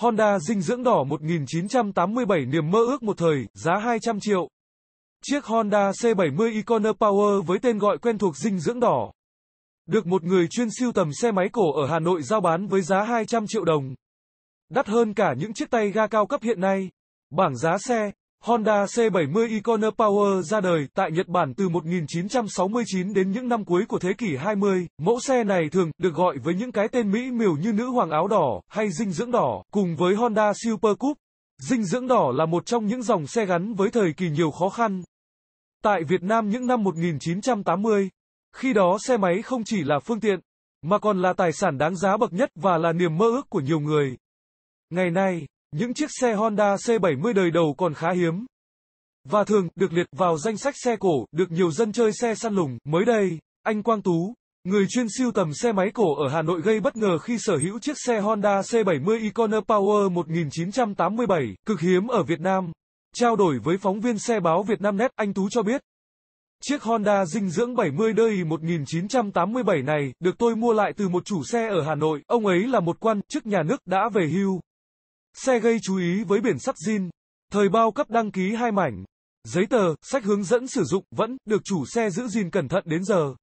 Honda dinh dưỡng đỏ 1987 niềm mơ ước một thời, giá 200 triệu. Chiếc Honda C70 Icona Power với tên gọi quen thuộc dinh dưỡng đỏ. Được một người chuyên siêu tầm xe máy cổ ở Hà Nội giao bán với giá 200 triệu đồng. Đắt hơn cả những chiếc tay ga cao cấp hiện nay. Bảng giá xe Honda C70 Icona Power ra đời tại Nhật Bản từ 1969 đến những năm cuối của thế kỷ 20. Mẫu xe này thường được gọi với những cái tên mỹ miều như nữ hoàng áo đỏ hay dinh dưỡng đỏ, cùng với Honda Super Coupe. Dinh dưỡng đỏ là một trong những dòng xe gắn với thời kỳ nhiều khó khăn. Tại Việt Nam những năm 1980, khi đó xe máy không chỉ là phương tiện, mà còn là tài sản đáng giá bậc nhất và là niềm mơ ước của nhiều người. Ngày nay, những chiếc xe Honda C70 đời đầu còn khá hiếm và thường được liệt vào danh sách xe cổ được nhiều dân chơi xe săn lùng. Mới đây, anh Quang Tú, người chuyên siêu tầm xe máy cổ ở Hà Nội gây bất ngờ khi sở hữu chiếc xe Honda C70 Icona Power 1987, cực hiếm ở Việt Nam. Trao đổi với phóng viên xe báo Việt Nam Net, anh Tú cho biết, Chiếc Honda dinh dưỡng 70 đời 1987 này được tôi mua lại từ một chủ xe ở Hà Nội. Ông ấy là một quan chức nhà nước đã về hưu. Xe gây chú ý với biển sắt zin, thời bao cấp đăng ký hai mảnh, giấy tờ, sách hướng dẫn sử dụng vẫn được chủ xe giữ gìn cẩn thận đến giờ.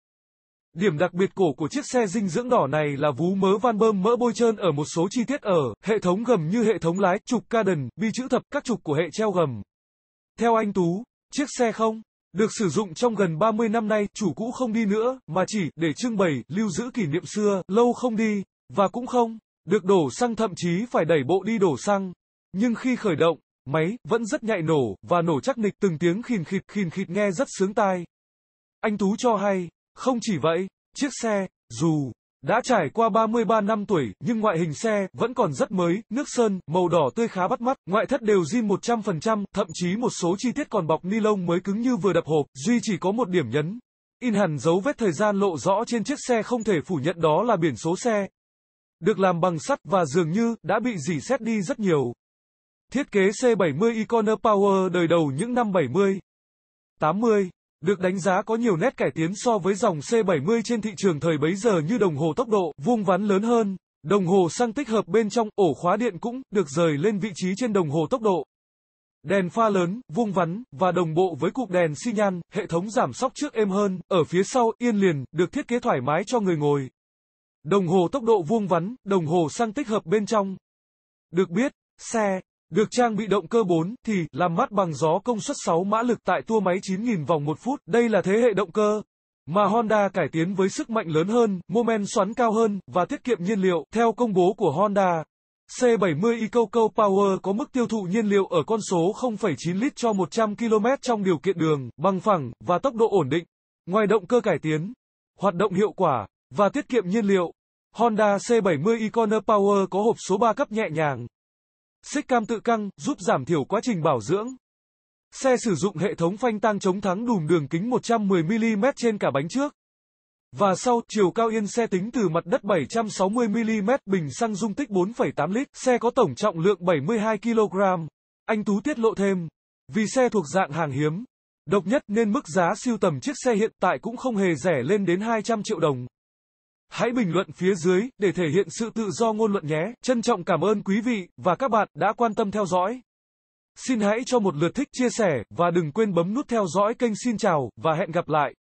Điểm đặc biệt cổ của chiếc xe dinh dưỡng đỏ này là vú mớ van bơm mỡ bôi trơn ở một số chi tiết ở hệ thống gầm như hệ thống lái, trục cadần, bi chữ thập, các trục của hệ treo gầm. Theo anh Tú, chiếc xe không được sử dụng trong gần 30 năm nay, chủ cũ không đi nữa, mà chỉ để trưng bày, lưu giữ kỷ niệm xưa, lâu không đi, và cũng không được đổ xăng thậm chí phải đẩy bộ đi đổ xăng. Nhưng khi khởi động, máy vẫn rất nhạy nổ và nổ chắc nịch từng tiếng khìn khịt khìn khịt nghe rất sướng tai. Anh Tú cho hay, không chỉ vậy, chiếc xe, dù đã trải qua 33 năm tuổi, nhưng ngoại hình xe vẫn còn rất mới, nước sơn, màu đỏ tươi khá bắt mắt, ngoại thất đều zin 100%, thậm chí một số chi tiết còn bọc ni lông mới cứng như vừa đập hộp, duy chỉ có một điểm nhấn. In hẳn dấu vết thời gian lộ rõ trên chiếc xe không thể phủ nhận đó là biển số xe, được làm bằng sắt và dường như đã bị dỉ xét đi rất nhiều. Thiết kế C70 Iconer Power đời đầu những năm 70, 80 được đánh giá có nhiều nét cải tiến so với dòng C70 trên thị trường thời bấy giờ như đồng hồ tốc độ vuông vắn lớn hơn, đồng hồ xăng tích hợp bên trong, ổ khóa điện cũng được rời lên vị trí trên đồng hồ tốc độ. Đèn pha lớn, vuông vắn và đồng bộ với cụm đèn xi nhan, hệ thống giảm sóc trước êm hơn, ở phía sau yên liền được thiết kế thoải mái cho người ngồi. Đồng hồ tốc độ vuông vắn, đồng hồ xăng tích hợp bên trong. Được biết, xe được trang bị động cơ 4 thì làm mát bằng gió công suất 6 mã lực tại tua máy 9000 vòng một phút. Đây là thế hệ động cơ mà Honda cải tiến với sức mạnh lớn hơn, mô men xoắn cao hơn và tiết kiệm nhiên liệu. Theo công bố của Honda, C70 EcoCo Power có mức tiêu thụ nhiên liệu ở con số 0,9 lít cho 100 km trong điều kiện đường bằng phẳng và tốc độ ổn định. Ngoài động cơ cải tiến, hoạt động hiệu quả và tiết kiệm nhiên liệu. Honda C70 Icona Power có hộp số 3 cấp nhẹ nhàng. Xích cam tự căng, giúp giảm thiểu quá trình bảo dưỡng. Xe sử dụng hệ thống phanh tăng chống thắng đùm đường kính 110mm trên cả bánh trước. Và sau, chiều cao yên xe tính từ mặt đất 760mm, bình xăng dung tích 4,8 lít, xe có tổng trọng lượng 72kg. Anh Tú tiết lộ thêm, vì xe thuộc dạng hàng hiếm, độc nhất nên mức giá siêu tầm chiếc xe hiện tại cũng không hề rẻ lên đến 200 triệu đồng. Hãy bình luận phía dưới để thể hiện sự tự do ngôn luận nhé. Trân trọng cảm ơn quý vị và các bạn đã quan tâm theo dõi. Xin hãy cho một lượt thích chia sẻ và đừng quên bấm nút theo dõi kênh Xin chào và hẹn gặp lại.